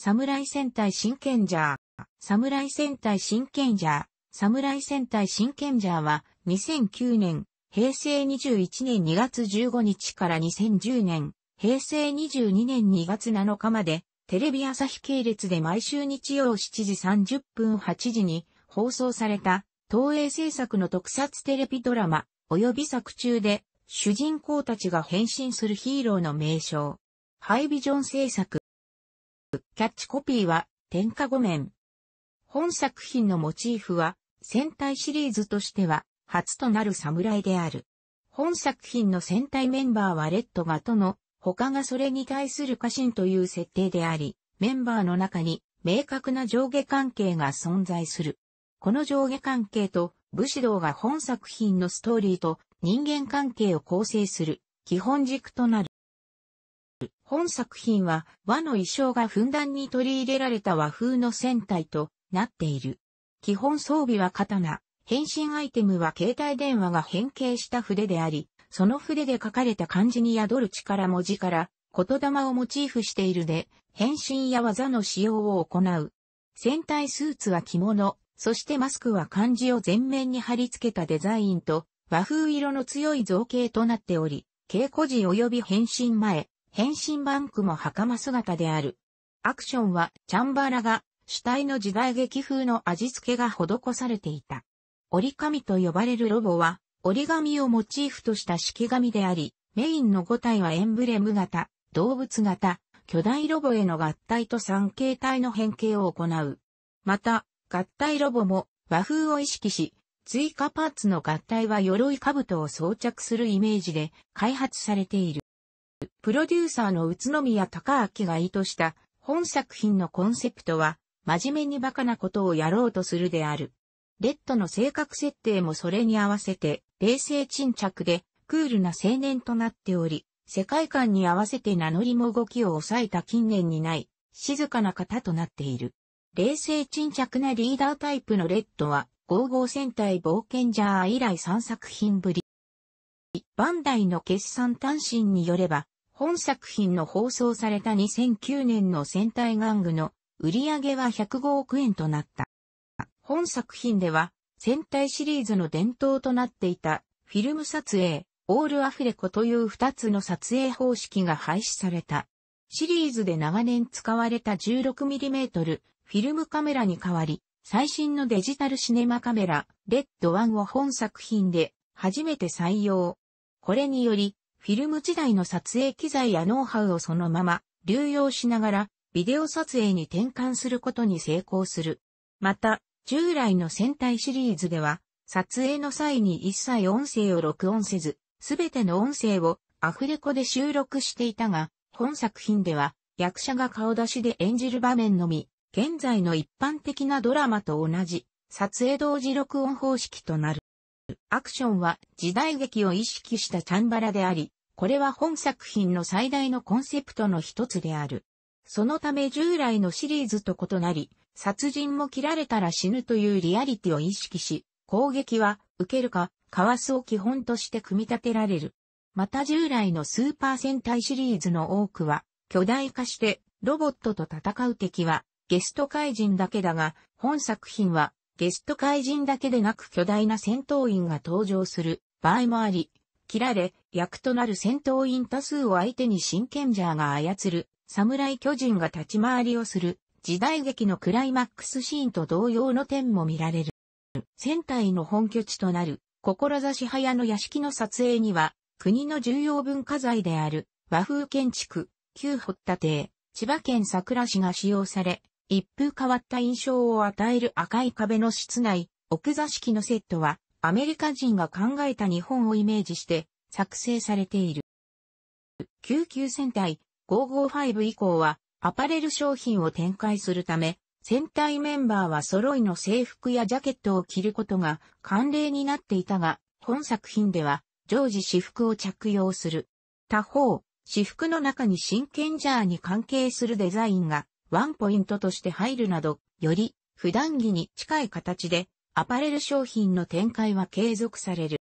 侍戦隊ケ剣ジャー。侍戦隊ケ剣ジャー。侍戦隊ケ剣ジャーは2009年、平成21年2月15日から2010年、平成22年2月7日まで、テレビ朝日系列で毎週日曜7時30分8時に放送された、東映制作の特撮テレビドラマ、及び作中で、主人公たちが変身するヒーローの名称。ハイビジョン制作、キャッチコピーは、天下御免。本作品のモチーフは、戦隊シリーズとしては、初となる侍である。本作品の戦隊メンバーはレッドガとの、他がそれに対する家臣という設定であり、メンバーの中に明確な上下関係が存在する。この上下関係と武士道が本作品のストーリーと人間関係を構成する基本軸となる。本作品は和の衣装がふんだんに取り入れられた和風の戦隊となっている。基本装備は刀、変身アイテムは携帯電話が変形した筆であり、その筆で書かれた漢字に宿る力文字から言霊をモチーフしているで、変身や技の使用を行う。戦隊スーツは着物、そしてマスクは漢字を全面に貼り付けたデザインと和風色の強い造形となっており、稽古時及び変身前、変身バンクも袴姿である。アクションはチャンバラが主体の時代劇風の味付けが施されていた。折り紙と呼ばれるロボは折り紙をモチーフとした式紙であり、メインの5体はエンブレム型、動物型、巨大ロボへの合体と三形態の変形を行う。また、合体ロボも和風を意識し、追加パーツの合体は鎧兜を装着するイメージで開発されている。プロデューサーの宇都宮隆明が意図した本作品のコンセプトは、真面目にバカなことをやろうとするである。レッドの性格設定もそれに合わせて、冷静沈着で、クールな青年となっており、世界観に合わせて名乗りも動きを抑えた近年にない、静かな方となっている。冷静沈着なリーダータイプのレッドは、55戦隊冒険ジャー以来3作品ぶり。バンダイの決算単身によれば、本作品の放送された2009年の戦隊玩具の売り上げは105億円となった。本作品では、戦隊シリーズの伝統となっていた、フィルム撮影、オールアフレコという2つの撮影方式が廃止された。シリーズで長年使われた 16mm フィルムカメラに代わり、最新のデジタルシネマカメラ、レッド1を本作品で初めて採用。これにより、フィルム時代の撮影機材やノウハウをそのまま流用しながらビデオ撮影に転換することに成功する。また、従来の戦隊シリーズでは、撮影の際に一切音声を録音せず、すべての音声をアフレコで収録していたが、本作品では役者が顔出しで演じる場面のみ、現在の一般的なドラマと同じ、撮影同時録音方式となる。アクションは時代劇を意識したチャンバラであり、これは本作品の最大のコンセプトの一つである。そのため従来のシリーズと異なり、殺人も切られたら死ぬというリアリティを意識し、攻撃は受けるか、かわすを基本として組み立てられる。また従来のスーパー戦隊シリーズの多くは、巨大化してロボットと戦う敵はゲスト怪人だけだが、本作品はゲスト怪人だけでなく巨大な戦闘員が登場する場合もあり、切られ、役となる戦闘員多数を相手に真剣ジャーが操る、侍巨人が立ち回りをする、時代劇のクライマックスシーンと同様の点も見られる。戦隊の本拠地となる、志早の屋敷の撮影には、国の重要文化財である、和風建築、旧堀田邸、千葉県桜市が使用され、一風変わった印象を与える赤い壁の室内、奥座敷のセットは、アメリカ人が考えた日本をイメージして作成されている。救急戦隊555以降はアパレル商品を展開するため、戦隊メンバーは揃いの制服やジャケットを着ることが慣例になっていたが、本作品では常時私服を着用する。他方、私服の中に真剣ジャーに関係するデザインがワンポイントとして入るなど、より普段着に近い形でアパレル商品の展開は継続される。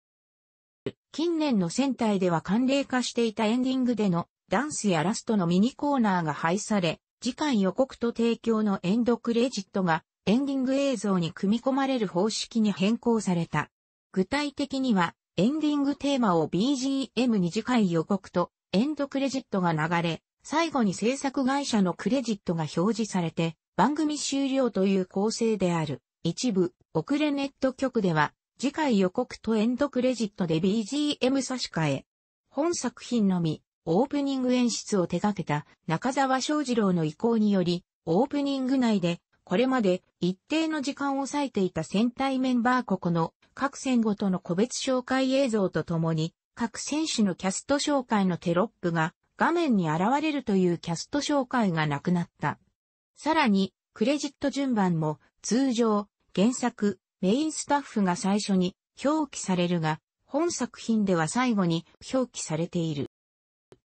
近年の戦隊では慣例化していたエンディングでのダンスやラストのミニコーナーが廃され、次回予告と提供のエンドクレジットがエンディング映像に組み込まれる方式に変更された。具体的にはエンディングテーマを BGM に次回予告とエンドクレジットが流れ、最後に制作会社のクレジットが表示されて番組終了という構成である。一部遅れネット局では、次回予告とエンドクレジットで BGM 差し替え。本作品のみ、オープニング演出を手掛けた中沢翔二郎の意向により、オープニング内で、これまで一定の時間を割いていた戦隊メンバー国の各戦ごとの個別紹介映像とともに、各選手のキャスト紹介のテロップが画面に現れるというキャスト紹介がなくなった。さらに、クレジット順番も通常原作、メインスタッフが最初に表記されるが、本作品では最後に表記されている。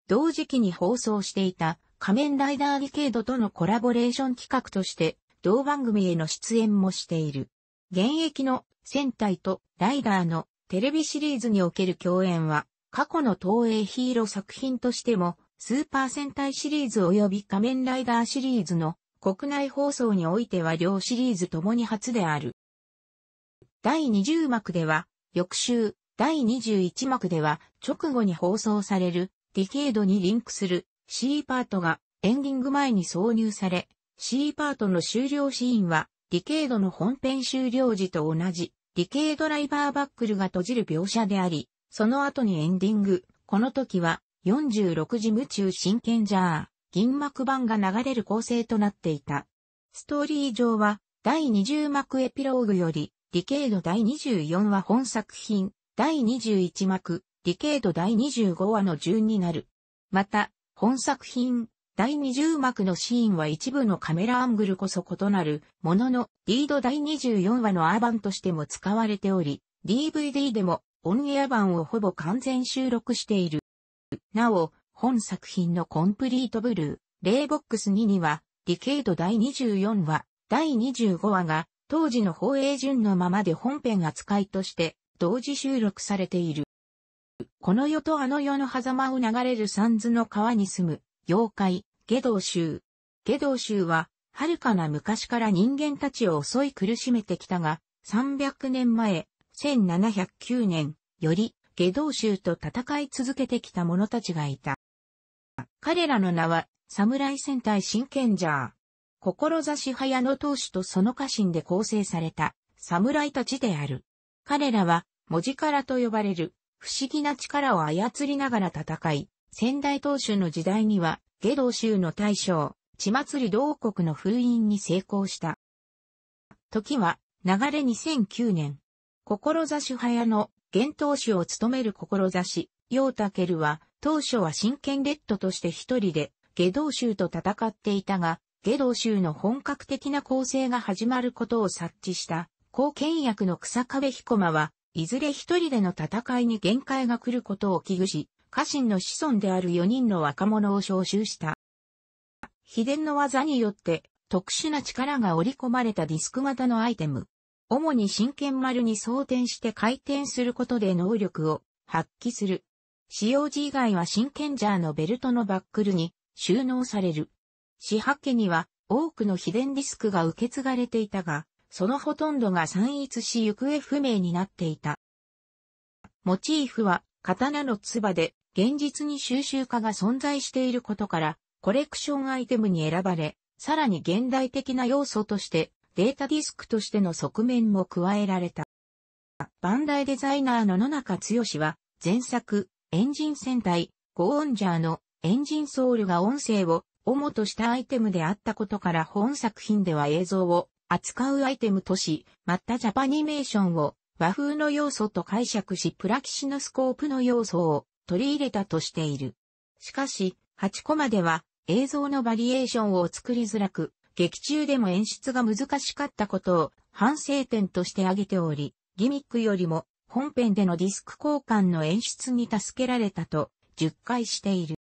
同時期に放送していた仮面ライダーリケードとのコラボレーション企画として同番組への出演もしている。現役の戦隊とライダーのテレビシリーズにおける共演は過去の東映ヒーロー作品としてもスーパー戦隊シリーズ及び仮面ライダーシリーズの国内放送においては両シリーズともに初である。第20幕では、翌週、第21幕では、直後に放送される、ディケードにリンクする C パートがエンディング前に挿入され、C パートの終了シーンは、ディケードの本編終了時と同じ、ディケードライバーバックルが閉じる描写であり、その後にエンディング、この時は、46時夢中真剣じゃー。銀幕版が流れる構成となっていた。ストーリー上は、第20幕エピローグより、ディケード第24話本作品、第21幕、ディケード第25話の順になる。また、本作品、第20幕のシーンは一部のカメラアングルこそ異なるものの、リード第24話のアーバンとしても使われており、DVD でもオンエア版をほぼ完全収録している。なお、本作品のコンプリートブルー、レイボックス2には、ディケイド第24話、第25話が、当時の放映順のままで本編扱いとして、同時収録されている。この世とあの世の狭間を流れる三途の川に住む、妖怪、下道衆。下道衆は、遥かな昔から人間たちを襲い苦しめてきたが、300年前、1709年、より、下道衆と戦い続けてきた者たちがいた。彼らの名は、侍戦隊真剣ジャー。志早の当主とその家臣で構成された、侍たちである。彼らは、文字からと呼ばれる、不思議な力を操りながら戦い、仙台当主の時代には、下道州の大将、地祭り同国の封印に成功した。時は、流れ2009年。志早の現当主を務める志、陽武は、当初は真剣レッドとして一人で、下道州と戦っていたが、下道州の本格的な攻勢が始まることを察知した、後見役の草壁彦馬は、いずれ一人での戦いに限界が来ることを危惧し、家臣の子孫である四人の若者を召集した。秘伝の技によって、特殊な力が織り込まれたディスク型のアイテム。主に真剣丸に装填して回転することで能力を発揮する。使用時以外は真剣ジャーのベルトのバックルに収納される。四八家には多くの秘伝ディスクが受け継がれていたが、そのほとんどが散逸し行方不明になっていた。モチーフは刀の唾で現実に収集家が存在していることからコレクションアイテムに選ばれ、さらに現代的な要素としてデータディスクとしての側面も加えられた。バンダイデザイナーの野中剛は前作エンジン戦隊、ゴーンジャーのエンジンソールが音声を主としたアイテムであったことから本作品では映像を扱うアイテムとし、またジャパニメーションを和風の要素と解釈しプラキシノスコープの要素を取り入れたとしている。しかし、8コマでは映像のバリエーションを作りづらく、劇中でも演出が難しかったことを反省点として挙げており、ギミックよりも本編でのディスク交換の演出に助けられたと、10回している。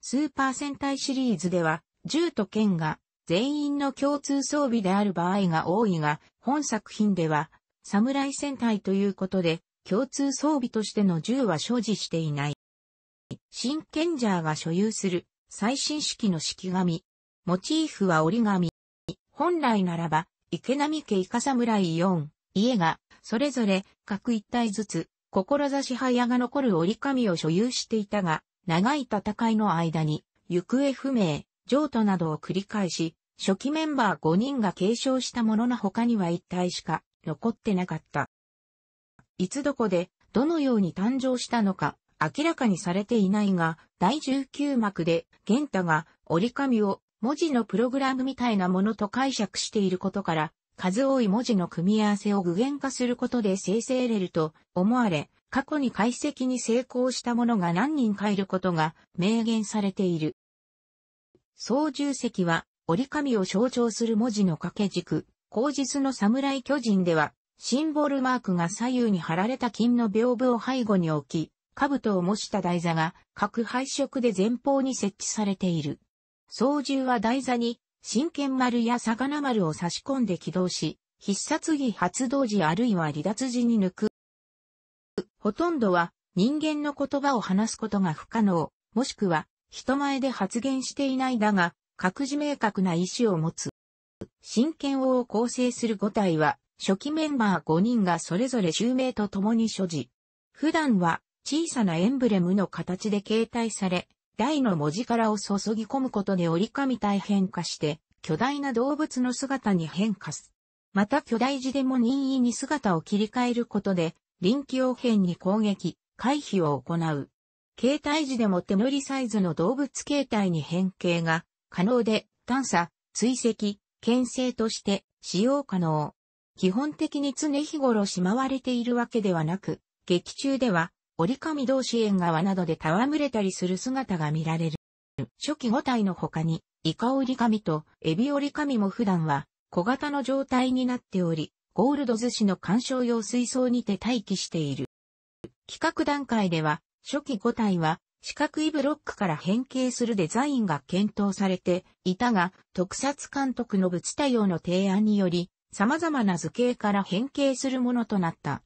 スーパー戦隊シリーズでは、銃と剣が全員の共通装備である場合が多いが、本作品では、侍戦隊ということで、共通装備としての銃は所持していない。新ケンジャーが所有する最新式の式紙。モチーフは折り紙。本来ならば、池波家イカ侍4、家がそれぞれ各一体ずつ、志早が残る折り紙を所有していたが、長い戦いの間に、行方不明、譲渡などを繰り返し、初期メンバー5人が継承したものの他には一体しか残ってなかった。いつどこで、どのように誕生したのか、明らかにされていないが、第19幕で、玄太が折り紙を文字のプログラムみたいなものと解釈していることから、数多い文字の組み合わせを具現化することで生成れると思われ、過去に解析に成功した者が何人かいることが明言されている。操縦席は折り紙を象徴する文字の掛け軸、口実の侍巨人では、シンボルマークが左右に貼られた金の屏風を背後に置き、兜を模した台座が各配色で前方に設置されている。操縦は台座に真剣丸や魚丸を差し込んで起動し、必殺技発動時あるいは離脱時に抜く。ほとんどは人間の言葉を話すことが不可能、もしくは人前で発言していないだが、各自明確な意思を持つ。真剣王を構成する5体は、初期メンバー5人がそれぞれ襲名と共に所持。普段は小さなエンブレムの形で形態され、大の文字からを注ぎ込むことで折り紙体変化して、巨大な動物の姿に変化す。また巨大字でも任意に姿を切り替えることで、臨機応変に攻撃、回避を行う。携帯時でも手乗りサイズの動物形態に変形が可能で、探査、追跡、牽制として使用可能。基本的に常日頃しまわれているわけではなく、劇中では折り紙同士縁側などで戯れたりする姿が見られる。初期5体の他に、イカ折り紙とエビ折り紙も普段は小型の状態になっており、ゴールド寿司の鑑賞用水槽にて待機している。企画段階では、初期5体は四角いブロックから変形するデザインが検討されていたが、特撮監督の物多用の提案により、様々な図形から変形するものとなった。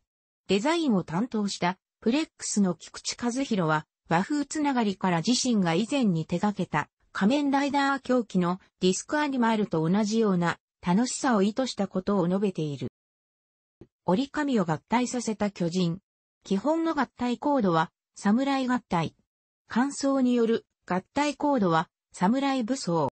デザインを担当したプレックスの菊池和弘は和風つながりから自身が以前に手掛けた仮面ライダー狂気のディスクアニマルと同じような楽しさを意図したことを述べている。折り紙を合体させた巨人。基本の合体コードは侍合体。感想による合体コードは侍武装。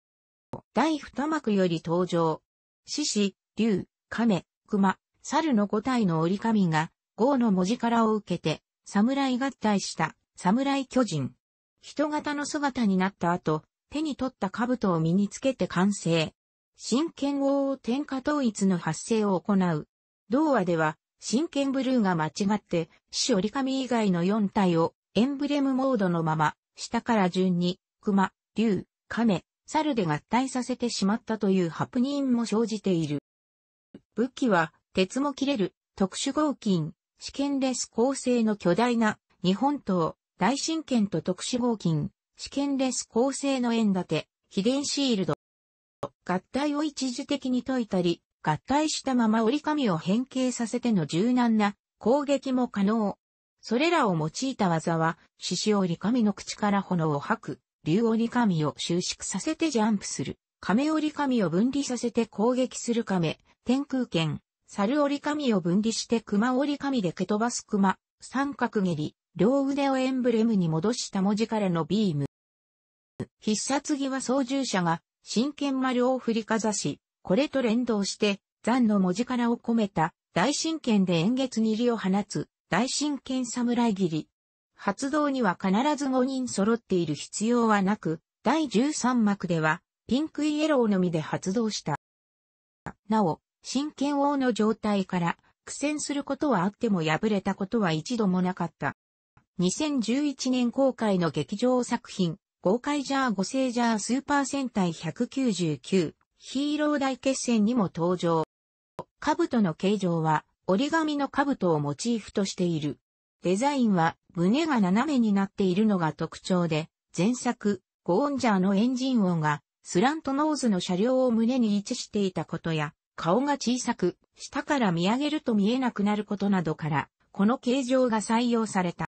第二幕より登場。獅子、竜、亀、熊、猿の五体の折り紙が、号の文字からを受けて、侍合体した侍巨人。人型の姿になった後、手に取った兜を身につけて完成。真剣王を天下統一の発生を行う。童話では、真剣ブルーが間違って、死折り紙以外の4体をエンブレムモードのまま、下から順に、熊、竜、亀、猿で合体させてしまったというハプニンも生じている。武器は、鉄も切れる、特殊合金、試験レス構成の巨大な日本刀、大神剣と特殊合金、試験レス構成の円立て、秘伝シールド。合体を一時的に解いたり、合体したまま折り紙を変形させての柔軟な攻撃も可能。それらを用いた技は、獅子折り紙の口から炎を吐く、竜折り紙を収縮させてジャンプする、亀折り紙を分離させて攻撃する亀、天空剣、猿折紙を分離して熊折紙で蹴飛ばす熊、三角蹴り、両腕をエンブレムに戻した文字からのビーム。必殺技は操縦者が真剣丸を振りかざし、これと連動して、残の文字からを込めた大神剣で円月にりを放つ大神剣侍切り。発動には必ず5人揃っている必要はなく、第13幕ではピンクイエローのみで発動した。なお、真剣王の状態から苦戦することはあっても敗れたことは一度もなかった。2011年公開の劇場作品、豪快ジャー5世ジャースーパー戦隊199、ヒーロー大決戦にも登場。兜の形状は折り紙の兜をモチーフとしている。デザインは胸が斜めになっているのが特徴で、前作、ゴーンジャーのエンジン音がスラントノーズの車両を胸に位置していたことや、顔が小さく、下から見上げると見えなくなることなどから、この形状が採用された。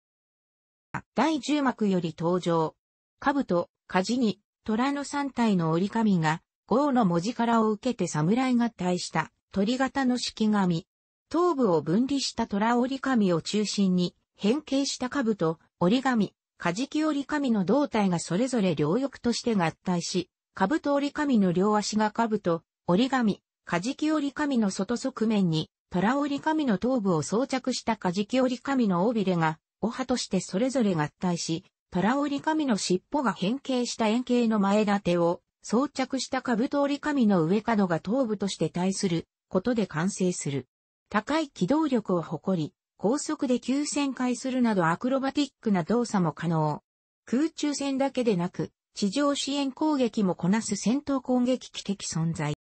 第10幕より登場。兜、舵に、虎の3体の折り紙が、号の文字からを受けて侍合体した鳥型の式紙。頭部を分離した虎折り紙を中心に、変形した兜、折り紙、舵木折り紙の胴体がそれぞれ両翼として合体し、兜折り紙の両足が兜、折り紙、カジキカ紙の外側面に、ラリカ紙の頭部を装着したカジキカ紙の尾びれが、お葉としてそれぞれ合体し、ラリカ紙の尻尾が変形した円形の前立てを、装着したカブリ折紙の上角が頭部として対することで完成する。高い機動力を誇り、高速で急旋回するなどアクロバティックな動作も可能。空中戦だけでなく、地上支援攻撃もこなす戦闘攻撃機的存在。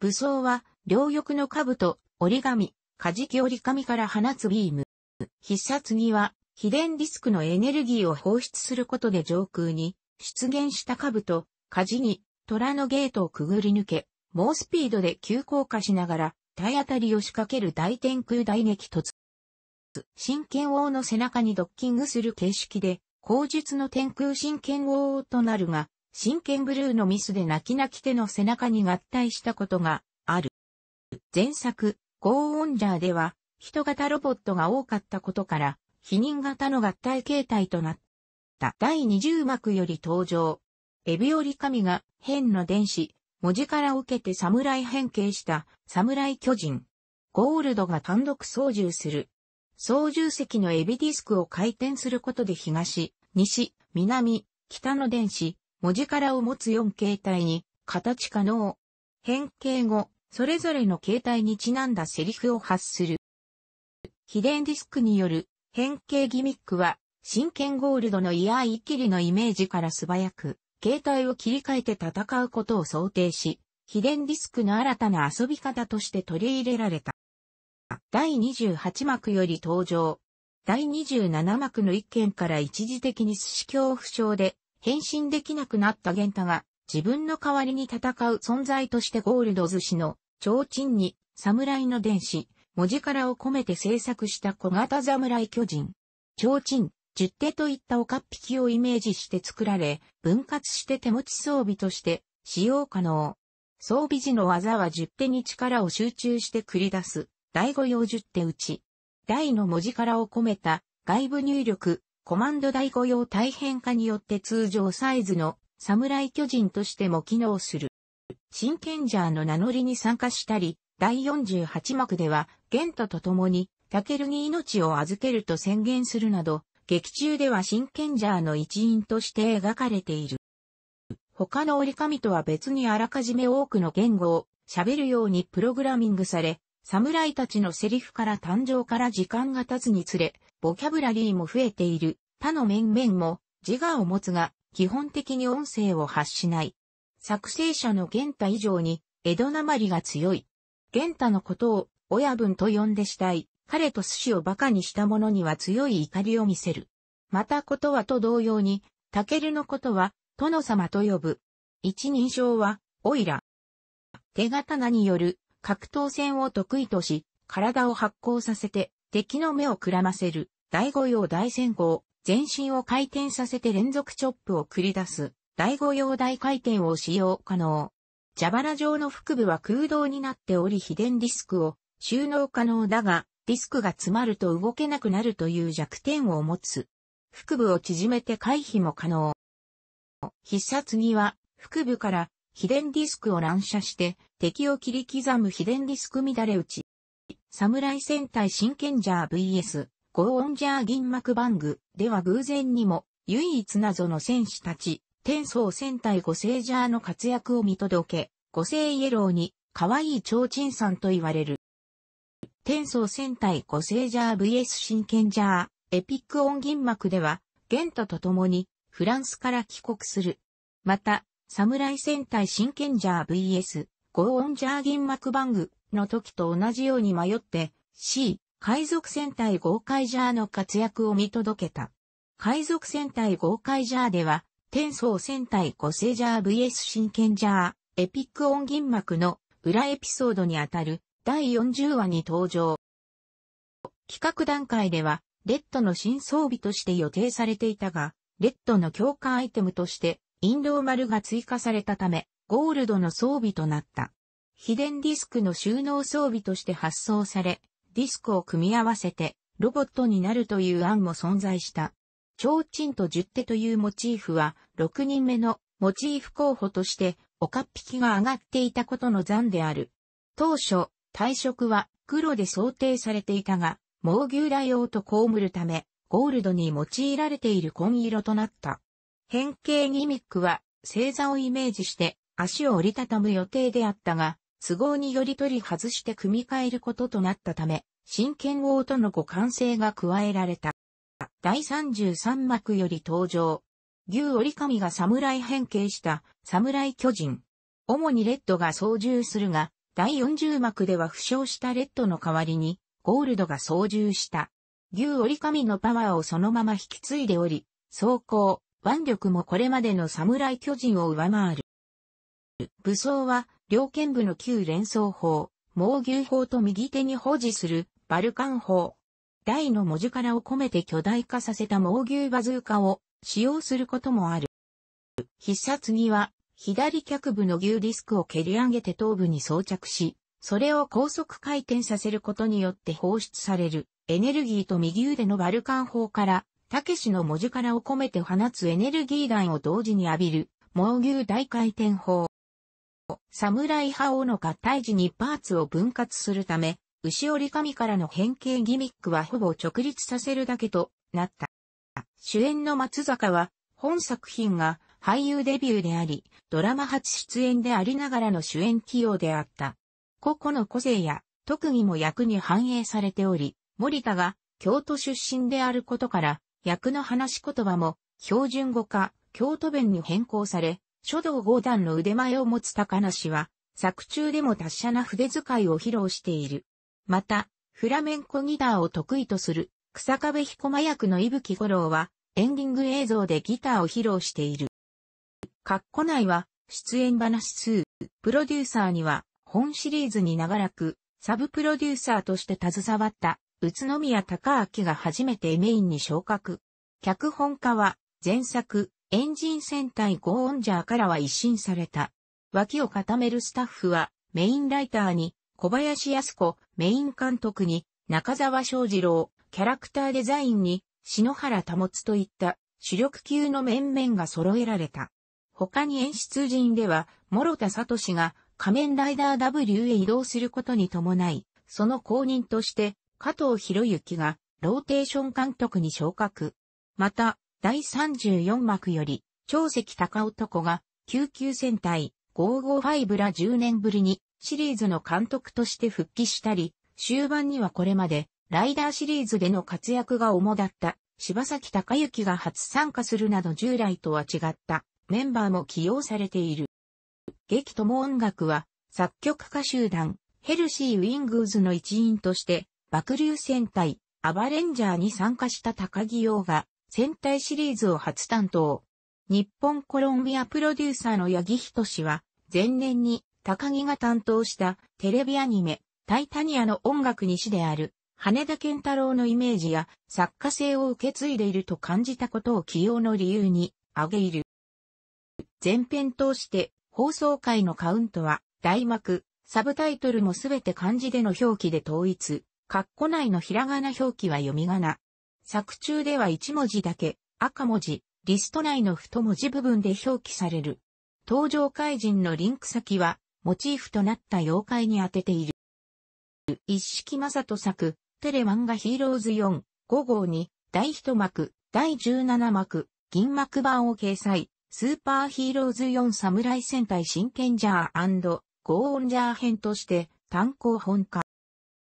武装は、両翼の兜、折り紙、舵機折り紙から放つビーム。必殺技は、秘伝ディスクのエネルギーを放出することで上空に出現した兜、事に虎のゲートをくぐり抜け、猛スピードで急降下しながら体当たりを仕掛ける大天空大激突。真剣王の背中にドッキングする形式で、口述の天空神剣王となるが、真剣ブルーのミスで泣き泣き手の背中に合体したことがある。前作、ゴーオンジャーでは、人型ロボットが多かったことから、否認型の合体形態となった。第20幕より登場。エビオリ神が変の電子、文字から受けて侍変形した侍巨人。ゴールドが単独操縦する。操縦席のエビディスクを回転することで東、西、南、北の電子、文字からを持つ4形態に、形可能。変形後、それぞれの形態にちなんだセリフを発する。秘伝ディスクによる変形ギミックは、真剣ゴールドのイヤーイキリのイメージから素早く、形態を切り替えて戦うことを想定し、秘伝ディスクの新たな遊び方として取り入れられた。第28幕より登場。第27幕の一件から一時的に寿司恐怖症で変身できなくなったン太が、自分の代わりに戦う存在としてゴールド寿司の、提灯に、侍の電子、文字からを込めて制作した小型侍巨人。提灯、十手といったおかっぴきをイメージして作られ、分割して手持ち装備として使用可能。装備時の技は十手に力を集中して繰り出す、第五用十手打ち。大の文字からを込めた外部入力、コマンド第雇用大変化によって通常サイズの侍巨人としても機能する。真剣ジャーの名乗りに参加したり、第48幕では、ゲントと共に、タケルに命を預けると宣言するなど、劇中では真剣ジャーの一員として描かれている。他の折り紙とは別にあらかじめ多くの言語を喋るようにプログラミングされ、侍たちのセリフから誕生から時間が経つにつれ、ボキャブラリーも増えている、他の面々も自我を持つが、基本的に音声を発しない。作成者の玄太以上に、江戸りが強い。玄太のことを、親分と呼んでしたい。彼と寿司を馬鹿にした者には強い怒りを見せる。またことはと同様に、タケルのことは、殿様と呼ぶ。一人称は、オイラ。手刀による格闘戦を得意とし、体を発光させて、敵の目をくらませる、第5用大戦号、全身を回転させて連続チョップを繰り出す、第5用大回転を使用可能。蛇腹状の腹部は空洞になっており秘伝ディスクを収納可能だが、ディスクが詰まると動けなくなるという弱点を持つ。腹部を縮めて回避も可能。必殺技は、腹部から秘伝ディスクを乱射して敵を切り刻む秘伝ディスク乱れ打ち。侍戦隊真剣ジャー VS ゴーオンジャー銀幕バングでは偶然にも唯一謎の戦士たち、天宗戦隊五星ジャーの活躍を見届け、五星イエローに可愛い提灯さんと言われる。天宗戦隊五星ジャー VS 真剣ジャー、エピックオン銀幕では、ゲントと共にフランスから帰国する。また、サムライ戦隊ケンジャー VS ゴーオンジャー銀幕バングの時と同じように迷って C 海賊戦隊ゴーカイジャーの活躍を見届けた。海賊戦隊ゴーカイジャーでは天層戦隊ゴセジャー VS ケンジャーエピックオン銀幕の裏エピソードにあたる第40話に登場。企画段階ではレッドの新装備として予定されていたが、レッドの強化アイテムとして、引導丸が追加されたため、ゴールドの装備となった。秘伝ディスクの収納装備として発送され、ディスクを組み合わせてロボットになるという案も存在した。ちんと十手というモチーフは、6人目のモチーフ候補として、おかっぴきが上がっていたことの残である。当初、退職は黒で想定されていたが、猛牛来王と被るため、ゴールドに用いられている紺色となった。変形ギミックは、星座をイメージして足を折りたたむ予定であったが、都合により取り外して組み替えることとなったため、真剣王との互換性が加えられた。第33幕より登場。牛折り紙が侍変形した侍巨人。主にレッドが操縦するが、第40幕では負傷したレッドの代わりに、ゴールドが操縦した。牛折り紙のパワーをそのまま引き継いでおり、走行、腕力もこれまでの侍巨人を上回る。武装は、両剣部の旧連想法、猛牛砲と右手に保持する、バルカン砲。台の文字からを込めて巨大化させた猛牛バズーカを使用することもある。必殺技は、左脚部の牛ディスクを蹴り上げて頭部に装着し、それを高速回転させることによって放出されるエネルギーと右腕のバルカン砲からたけしの文字からを込めて放つエネルギー弾を同時に浴びる、猛牛大回転法。侍派尾の合体時にパーツを分割するため、牛折り紙からの変形ギミックはほぼ直立させるだけとなった。主演の松坂は、本作品が俳優デビューであり、ドラマ初出演でありながらの主演起用であった。個々の個性や特技も役に反映されており、森田が京都出身であることから、役の話し言葉も、標準語化、京都弁に変更され、書道五段の腕前を持つ高梨は、作中でも達者な筆使いを披露している。また、フラメンコギターを得意とする、草壁彦間役の伊吹五郎は、エンディング映像でギターを披露している。括弧内は、出演話数、プロデューサーには、本シリーズに長らく、サブプロデューサーとして携わった、宇都宮高明が初めてメインに昇格。脚本家は、前作、エンジン戦隊ゴーオンジャーからは一新された。脇を固めるスタッフは、メインライターに、小林康子、メイン監督に、中沢翔二郎、キャラクターデザインに、篠原保といった主力級の面々が揃えられた。他に演出陣では、諸田聡が仮面ライダー W へ移動することに伴い、その後任として加藤博之がローテーション監督に昇格。また、第34幕より、長関高男が、救急戦隊555ら10年ぶりにシリーズの監督として復帰したり、終盤にはこれまでライダーシリーズでの活躍が主だった柴崎隆之が初参加するなど従来とは違ったメンバーも起用されている。劇とも音楽は作曲家集団ヘルシーウィングーズの一員として爆流戦隊、アバレンジャーに参加した高木洋が、戦隊シリーズを初担当。日本コロンビアプロデューサーの八木仁は、前年に高木が担当したテレビアニメ、タイタニアの音楽に師である、羽田健太郎のイメージや作家性を受け継いでいると感じたことを起用の理由に挙げいる。前編通して放送回のカウントは、大幕、サブタイトルもすべて漢字での表記で統一括弧内のひらがな表記は読み仮名。作中では1文字だけ、赤文字、リスト内の太文字部分で表記される。登場怪人のリンク先は、モチーフとなった妖怪に当てている。一式正人作、テレ漫画ヒーローズ4、5号に、第1幕、第17幕、銀幕版を掲載、スーパーヒーローズ4侍戦隊真剣ジャーゴーオンジャー編として単行本化。